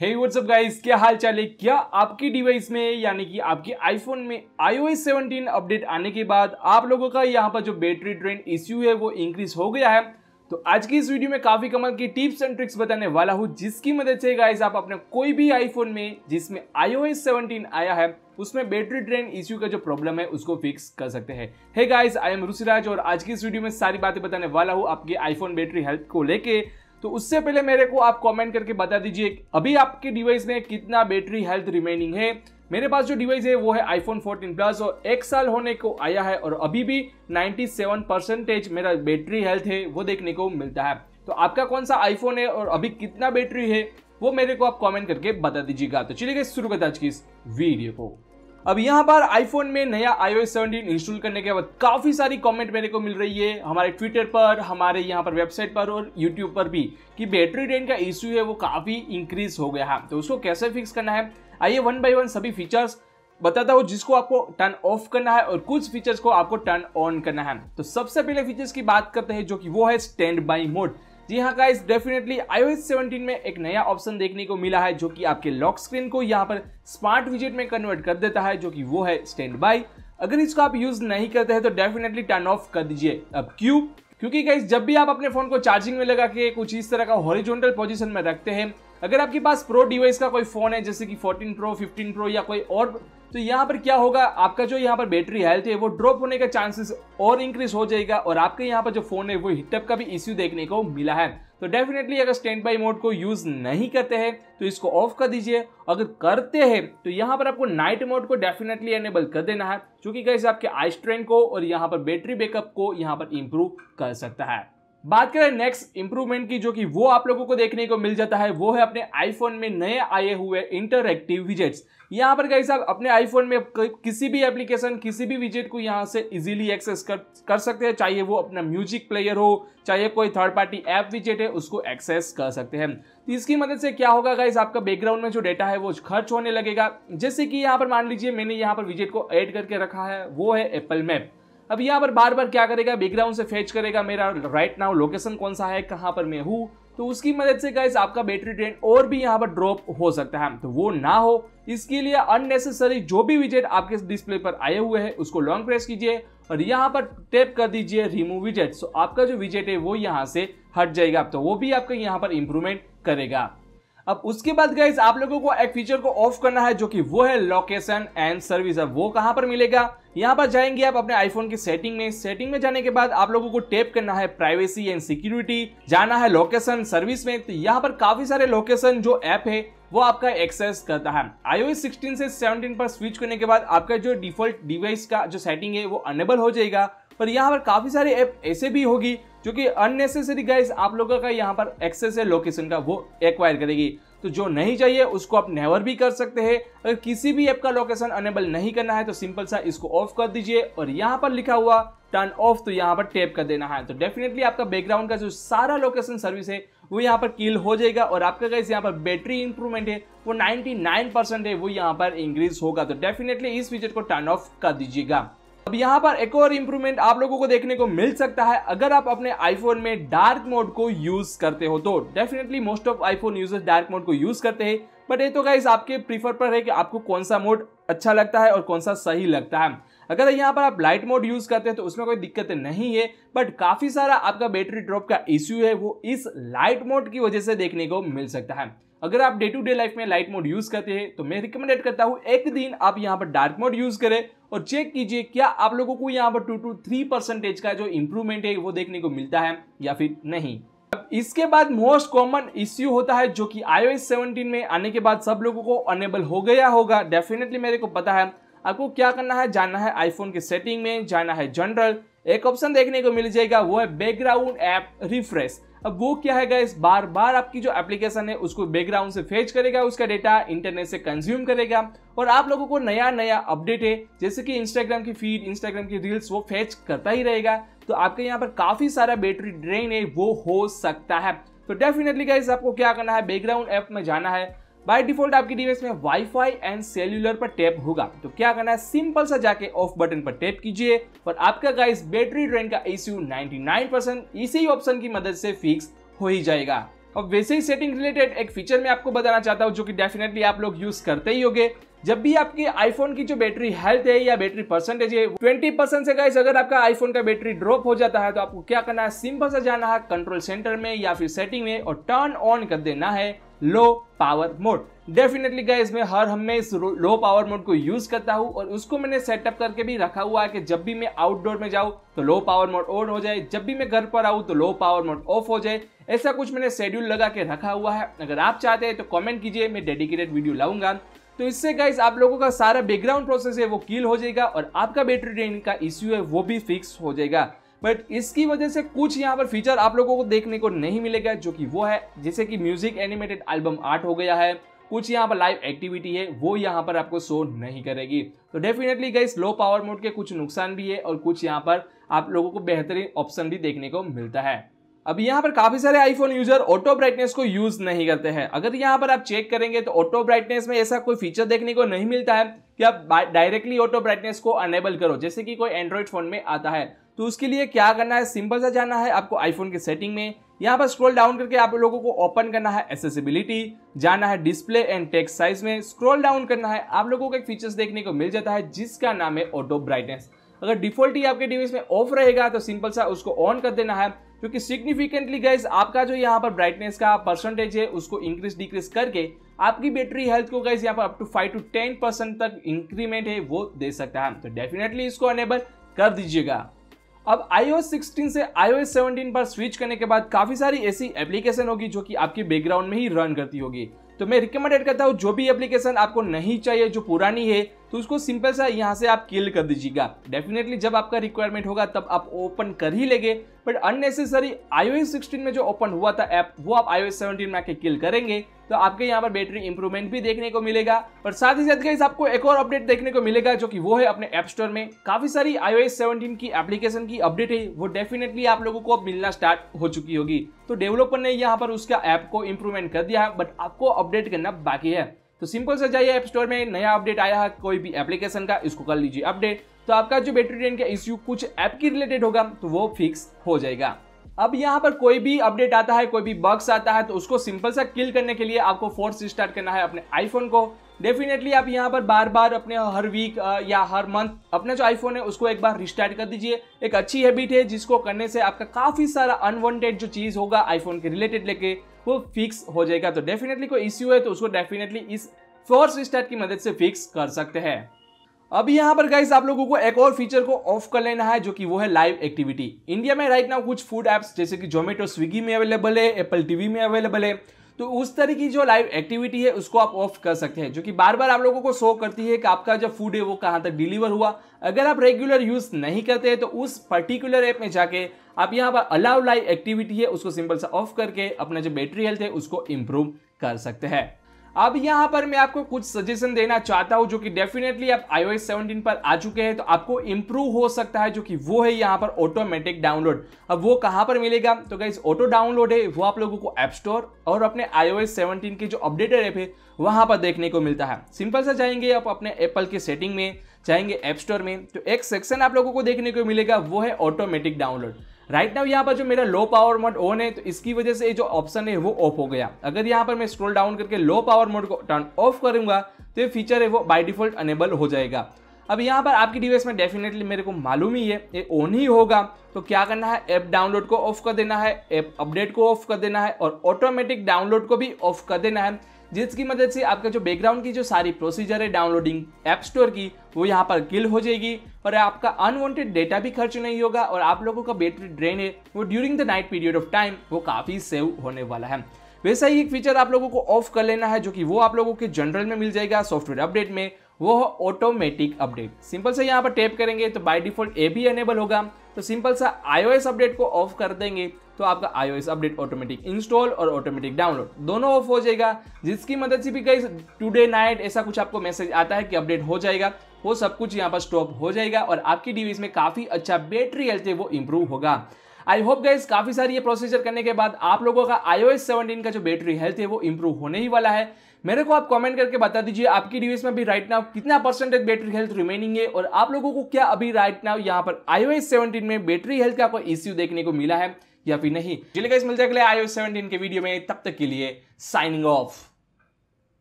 हे WhatsApp guys क्या हाल चाल है क्या आपकी डिवाइस में यानी कि आपके आईफोन में एस 17 अपडेट आने के बाद आप लोगों का यहाँ पर जो बैटरी ड्रेन इश्यू है वो इंक्रीज हो गया है तो आज की इस वीडियो में काफी कमल की टिप्स एंड ट्रिक्स बताने वाला हूँ जिसकी मदद से गाइस आप अपने कोई भी आईफोन में जिसमें iOS 17 आया है उसमें बैटरी ड्रेन इश्यू का जो प्रॉब्लम है उसको फिक्स कर सकते हैं hey guys I am Rishiraj और आज की इस वीडियो में सारी बातें बताने वाला हूँ आपकी आईफोन बैटरी हेल्थ को लेकर तो उससे पहले मेरे को आप कमेंट करके बता दीजिए अभी आपके डिवाइस में कितना बैटरी हेल्थ रिमेनिंग है मेरे पास जो डिवाइस है वो है आईफोन 14 प्लस और एक साल होने को आया है और अभी भी 97 परसेंटेज मेरा बैटरी हेल्थ है वो देखने को मिलता है तो आपका कौन सा आईफोन है और अभी कितना बैटरी है वो मेरे को आप कॉमेंट करके बता दीजिएगा तो चलिए शुरू करते आज की इस वीडियो को अब यहाँ पर आईफोन में नया iOS 17 इंस्टॉल करने के बाद काफ़ी सारी कमेंट मेरे को मिल रही है हमारे ट्विटर पर हमारे यहाँ पर वेबसाइट पर और यूट्यूब पर भी कि बैटरी ड्रेन का इश्यू है वो काफ़ी इंक्रीज हो गया है हाँ, तो उसको कैसे फिक्स करना है आइए वन बाई वन सभी फीचर्स बताता हूँ जिसको आपको टर्न ऑफ करना है और कुछ फीचर्स को आपको टर्न ऑन करना है तो सबसे पहले फीचर्स की बात करते हैं जो कि वो है स्टैंड बाई मोड जी हाँ गाइस डेफिनेटली iOS 17 में एक नया ऑप्शन देखने को मिला है जो कि आपके लॉक स्क्रीन को यहाँ पर स्मार्ट विजिट में कन्वर्ट कर देता है जो कि वो है स्टैंड बाई अगर इसको आप यूज नहीं करते हैं तो डेफिनेटली टर्न ऑफ कर दीजिए अब क्यों क्योंकि गाइस जब भी आप अपने फोन को चार्जिंग में लगा के कुछ इस तरह का हॉरिजोनटल पोजिशन में रखते हैं अगर आपके पास प्रो डिवाइस का कोई फ़ोन है जैसे कि 14 प्रो 15 प्रो या कोई और तो यहाँ पर क्या होगा आपका जो यहाँ पर बैटरी हेल्थ है वो ड्रॉप होने का चांसेस और इंक्रीज हो जाएगा और आपके यहाँ पर जो फ़ोन है वो हिटअप का भी इश्यू देखने को मिला है तो डेफिनेटली अगर स्टैंड बाई मोड को यूज़ नहीं करते हैं तो इसको ऑफ कर दीजिए अगर करते हैं तो यहाँ पर आपको नाइट मोड को डेफिनेटली एनेबल कर देना है क्योंकि कैसे आपके आई स्ट्रेन को और यहाँ पर बैटरी बैकअप को यहाँ पर इम्प्रूव कर सकता है बात करें नेक्स्ट इंप्रूवमेंट की जो कि वो आप लोगों को देखने को मिल जाता है वो है अपने आईफोन में नए आए हुए इंटरएक्टिव विजेट्स यहाँ पर कई साहब अपने आईफोन में किसी भी एप्लीकेशन किसी भी विजेट को यहाँ से इजीली एक्सेस कर कर सकते हैं चाहे वो अपना म्यूजिक प्लेयर हो चाहे कोई थर्ड पार्टी ऐप विजेट है उसको एक्सेस कर सकते हैं तो इसकी मदद से क्या होगा गाइस आपका बैकग्राउंड में जो डेटा है वो खर्च होने लगेगा जैसे कि यहाँ पर मान लीजिए मैंने यहाँ पर विजेट को एड करके रखा है वो है एप्पल मैप अब यहाँ पर बार बार क्या करेगा बैकग्राउंड से फेच करेगा मेरा राइट नाउ लोकेशन कौन सा है कहाँ पर मैं हूँ तो उसकी मदद से गाइस आपका बैटरी ड्रेन और भी यहाँ पर ड्रॉप हो सकता है तो वो ना हो इसके लिए अननेसेसरी जो भी विजेट आपके डिस्प्ले पर आए हुए हैं उसको लॉन्ग प्रेस कीजिए और यहाँ पर टैप कर दीजिए रिमूव विजेट सो आपका जो विजेट है वो यहाँ से हट जाएगा तो वो भी आपका यहाँ पर इंप्रूवमेंट करेगा अब उसके बाद गाइज आप लोगों को एक फीचर को ऑफ करना है जो कि वो है लोकेशन एंड सर्विस अब वो कहां पर मिलेगा यहां पर जाएंगे आप अपने आईफोन की सेटिंग में सेटिंग में जाने के बाद आप लोगों को टेप करना है प्राइवेसी एंड सिक्योरिटी जाना है लोकेशन सर्विस में तो यहां पर काफी सारे लोकेशन जो ऐप है वो आपका एक्सेस करता है iOS 16 से 17 पर स्विच करने के बाद आपका जो डिफॉल्ट डिवाइस का जो सेटिंग है वो अनेबल हो जाएगा पर यहाँ पर काफ़ी सारे ऐप ऐसे भी होगी जो कि अननेसेसरी गाइस आप लोगों का यहाँ पर एक्सेस है लोकेशन का वो एक्वायर करेगी तो जो नहीं चाहिए उसको आप नेवर भी कर सकते हैं अगर किसी भी ऐप का लोकेशन अनेबल नहीं करना है तो सिंपल सा इसको ऑफ कर दीजिए और यहाँ पर लिखा हुआ टर्न ऑफ तो यहाँ पर टेप कर देना है तो डेफिनेटली आपका बैकग्राउंड का जो सारा लोकेशन सर्विस है वो यहाँ पर किल हो जाएगा और आपका गाइस यहाँ पर बैटरी इंप्रूवमेंट है वो 99 परसेंट है वो यहाँ पर इंक्रीज होगा तो डेफिनेटली इस फीचर को टर्न ऑफ कर दीजिएगा अब यहाँ पर एक और इम्प्रूवमेंट आप लोगों को देखने को मिल सकता है अगर आप अपने आईफोन में डार्क मोड को यूज करते हो तो definitely most of iPhone users dark mode को यूज करते हैं बट ये तो गाइज आपके प्रीफर पर है कि आपको कौन सा मोड अच्छा लगता है और कौन सा सही लगता है अगर यहाँ पर आप लाइट मोड यूज़ करते हैं तो उसमें कोई दिक्कत नहीं है बट काफ़ी सारा आपका बैटरी ड्रॉप का इश्यू है वो इस लाइट मोड की वजह से देखने को मिल सकता है अगर आप डे टू डे लाइफ में लाइट मोड यूज़ करते हैं तो मैं रिकमेंडेड करता हूँ एक दिन आप यहाँ पर डार्क मोड यूज़ करें और चेक कीजिए क्या आप लोगों को यहाँ पर टू टू थ्री परसेंटेज का जो इम्प्रूवमेंट है वो देखने को मिलता है या फिर नहीं अब इसके बाद मोस्ट कॉमन इश्यू होता है जो कि iOS 17 में आने के बाद सब लोगों को अनेबल हो गया होगा डेफिनेटली मेरे को पता है आपको क्या करना है जाना है आईफोन के सेटिंग में जाना है जनरल एक ऑप्शन देखने को मिल जाएगा वो है बैकग्राउंड ऐप रिफ्रेश अब वो क्या है इस बार बार आपकी जो एप्लीकेशन है उसको बैकग्राउंड से फेच करेगा उसका डेटा इंटरनेट से कंज्यूम करेगा और आप लोगों को नया नया अपडेट है जैसे कि इंस्टाग्राम की फीड इंस्टाग्राम की रील्स वो फेच करता ही रहेगा तो आपके यहाँ पर काफ़ी सारा बैटरी ड्रेन है वो हो सकता है तो डेफिनेटली गाइज आपको क्या करना है बैकग्राउंड ऐप में जाना है बाय डिफॉल्ट आपकी डिवाइस में वाईफाई एंड सेल्यूलर पर टैप होगा तो क्या करना है सिंपल सा जाके ऑफ बटन पर टैप कीजिए और आपका गाइस बैटरी ड्रेन का इश्यू 99% इसी ऑप्शन की मदद से फिक्स हो ही जाएगा और वैसे ही सेटिंग रिलेटेड एक फीचर मैं आपको बताना चाहता हूँ जो कि डेफिनेटली आप लोग यूज करते ही होंगे जब भी आपकी आईफोन की जो बैटरी हेल्थ है या बैटरी परसेंटेज है ट्वेंटी परसेंट से गाइस अगर आपका आईफोन का बैटरी ड्रॉप हो जाता है तो आपको क्या करना है सिंपल से जाना है कंट्रोल सेंटर में या फिर सेटिंग में और टर्न ऑन कर देना है low power mode definitely guys मैं हर इस लो पावर मोड को यूज करता हूँ और उसको मैंने सेटअप करके भी रखा हुआ है कि जब भी मैं आउटडोर में जाऊँ तो लो पावर मोड ऑन हो जाए जब भी मैं घर पर आऊँ तो लो पावर मोड ऑफ हो जाए ऐसा कुछ मैंने शेड्यूल लगा के रखा हुआ है अगर आप चाहते हैं तो कॉमेंट कीजिए मैं डेडिकेटेड वीडियो लाऊंगा तो इससे गाइज आप लोगों का सारा बैकग्राउंड प्रोसेस है वो किल हो जाएगा और आपका बैटरी ड्रेन का इश्यू है वो भी फिक्स हो जाएगा बट इसकी वजह से कुछ यहाँ पर फीचर आप लोगों को देखने को नहीं मिलेगा जो कि वो है जैसे कि म्यूजिक एनिमेटेड एल्बम आर्ट हो गया है कुछ यहाँ पर लाइव एक्टिविटी है वो यहाँ पर आपको शो नहीं करेगी तो डेफिनेटली गई लो पावर मोड के कुछ नुकसान भी है और कुछ यहाँ पर आप लोगों को बेहतरीन ऑप्शन भी देखने को मिलता है अब यहाँ पर काफ़ी सारे आईफोन यूजर ऑटो ब्राइटनेस को यूज़ नहीं करते हैं अगर यहाँ पर आप चेक करेंगे तो ऑटो ब्राइटनेस में ऐसा कोई फीचर देखने को नहीं मिलता है कि आप डायरेक्टली ऑटो ब्राइटनेस को अनेबल करो जैसे कि कोई एंड्रॉयड फ़ोन में आता है तो उसके लिए क्या करना है सिंपल सा जाना है आपको आईफोन की सेटिंग में यहाँ पर स्क्रॉल डाउन करके आप लोगों को ओपन करना है एसेसिबिलिटी जाना है डिस्प्ले एंड टेक्स साइज में स्क्रॉल डाउन करना है आप लोगों को एक फीचर्स देखने को मिल जाता है जिसका नाम है ऑटो ब्राइटनेस अगर डिफॉल्ट ही आपके डिवाइस में ऑफ रहेगा तो सिंपल सा उसको ऑन कर देना है क्योंकि सिग्निफिकेंटली गाइज आपका जो यहाँ पर ब्राइटनेस का परसेंटेज है उसको इंक्रीज डिक्रीज करके आपकी बैटरी हेल्थ को गाइज यहाँ पर up to five to ten percent तक इंक्रीमेंट है वो दे सकता है तो डेफिनेटली इसको अनेबल कर दीजिएगा अब आईओ 16 से आईओ 17 पर स्विच करने के बाद काफ़ी सारी ऐसी एप्लीकेशन होगी जो कि आपके बैकग्राउंड में ही रन करती होगी तो मैं रिकमेंडेड करता हूँ जो भी एप्लीकेशन आपको नहीं चाहिए जो पुरानी है तो उसको सिंपल सा यहाँ से आप किल कर दीजिएगा डेफिनेटली जब आपका रिक्वायरमेंट होगा तब आप ओपन कर ही लेंगे बट अननेसेसरी iOS 16 में जो ओपन हुआ था ऐप वो आप iOS 17 में आके किल करेंगे तो आपके यहाँ पर बैटरी इंप्रूवमेंट भी देखने को मिलेगा और साथ ही साथ गाइस आपको एक और अपडेट देखने को मिलेगा जो कि वो है अपने ऐप स्टोर में काफी सारी iOS 17 की एप्लीकेशन की अपडेट है वो डेफिनेटली आप लोगों को मिलना स्टार्ट हो चुकी होगी तो डेवलपर ने यहाँ पर उसका ऐप को इंप्रूवमेंट कर दिया है बट आपको अपडेट करना बाकी है तो सिंपल से जाइए ऐप स्टोर में नया अपडेट आया है कोई भी एप्लीकेशन का इसको कर लीजिए अपडेट तो आपका जो बैटरी ड्रेन का इश्यू कुछ ऐप की रिलेटेड होगा तो वो फिक्स हो जाएगा अब यहाँ पर कोई भी अपडेट आता है कोई भी बग्स आता है तो उसको सिंपल सा किल करने के लिए आपको फोर्स स्टार्ट करना है अपने आईफोन को डेफिनेटली आप यहाँ पर बार बार अपने हर वीक या हर मंथ अपना जो आईफोन है उसको एक बार रिस्टार्ट कर दीजिए एक अच्छी हैबिट है जिसको करने से आपका काफ़ी सारा अनवांटेड जो चीज़ होगा आईफोन के रिलेटेड लेके वो फिक्स हो जाएगा तो डेफिनेटली कोई इश्यू है तो उसको डेफिनेटली इस फोर्स रिस्टार्ट की मदद से फिक्स कर सकते हैं अभी यहाँ पर गाइस आप लोगों को एक और फीचर को ऑफ कर लेना है जो कि वो है लाइव एक्टिविटी इंडिया में राइट नाउ कुछ फूड ऐप्स जैसे कि जोमेटो स्विगी में अवेलेबल है एप्पल टीवी में अवेलेबल है तो उस तरह की जो लाइव एक्टिविटी है उसको आप ऑफ कर सकते हैं जो कि बार बार आप लोगों को शो करती है कि आपका जो फूड है वो कहाँ तक डिलीवर हुआ अगर आप रेगुलर यूज़ नहीं करते हैं तो उस पर्टिकुलर ऐप में जाके आप यहाँ पर अलाउ लाइव एक्टिविटी है उसको सिंपल सा ऑफ करके अपना जो बैटरी हेल्थ है उसको इम्प्रूव कर सकते हैं अब यहां पर मैं आपको कुछ सजेशन देना चाहता हूं जो कि डेफिनेटली आप iOS 17 पर आ चुके हैं तो आपको इंप्रूव हो सकता है जो कि वो है यहां पर ऑटोमेटिक डाउनलोड अब वो कहां पर मिलेगा तो गाइज ऑटो डाउनलोड है वो आप लोगों को ऐप स्टोर और अपने iOS 17 के जो अपडेटेड ऐप है वहां पर देखने को मिलता है सिंपल सा जाएंगे आप अपने एप्पल के सेटिंग में जाएंगे ऐप स्टोर में तो एक सेक्शन आप लोगों को देखने को मिलेगा वो है ऑटोमेटिक डाउनलोड राइट नाउ यहाँ पर जो मेरा लो पावर मोड ऑन है तो इसकी वजह से जो ऑप्शन है वो ऑफ हो गया अगर यहाँ पर मैं स्क्रोल डाउन करके लो पावर मोड को टर्न ऑफ करूंगा तो ये फीचर है वो बाई डिफॉल्ट अनेबल हो जाएगा अब यहाँ पर आपकी डिवाइस में डेफिनेटली मेरे को मालूम ही है ये ऑन ही होगा तो क्या करना है ऐप डाउनलोड को ऑफ कर देना है ऐप अपडेट को ऑफ कर देना है और ऑटोमेटिक डाउनलोड को भी ऑफ कर देना है जिसकी मदद से आपका जो बैकग्राउंड की जो सारी प्रोसीजर है डाउनलोडिंग ऐप स्टोर की वो यहाँ पर किल हो जाएगी और आपका अनवांटेड डेटा भी खर्च नहीं होगा और आप लोगों का बैटरी ड्रेन है वो during the night period of time वो काफ़ी सेव होने वाला है वैसा ही एक फीचर आप लोगों को ऑफ कर लेना है जो कि वो आप लोगों के जनरल में मिल जाएगा सॉफ्टवेयर अपडेट में वो है ऑटोमेटिक अपडेट सिंपल से यहाँ पर टैप करेंगे तो बाय डिफॉल्ट ए भी एनेबल होगा तो सिंपल सा आईओएस अपडेट को ऑफ कर देंगे तो आपका आईओएस अपडेट ऑटोमेटिक इंस्टॉल और ऑटोमेटिक डाउनलोड दोनों ऑफ हो जाएगा जिसकी मदद से भी कई टुडे नाइट ऐसा कुछ आपको मैसेज आता है कि अपडेट हो जाएगा वो सब कुछ यहाँ पर स्टॉप हो जाएगा और आपकी डिवाइस में काफ़ी अच्छा बैटरी हेल्थ है वो इम्प्रूव होगा आई होप गाइज काफी सारी ये प्रोसीजर करने के बाद आप लोगों का एस सेवनटीन का जो बैटरी हेल्थ है वो इंप्रूव होने ही वाला है मेरे को आप कमेंट करके बता दीजिए आपकी डिवाइस में भी राइट नाउ कितना परसेंटेज बैटरी हेल्थ रिमेनिंग है और आप लोगों को क्या अभी राइट नाउ यहाँ पर आईओ एस में बैटरी हेल्थ का कोई इश्यू देखने को मिला है या फिर नहीं चलिए गाइस मिलते हैं अगले सेवनटीन के वीडियो में तब तक के लिए साइनिंग ऑफ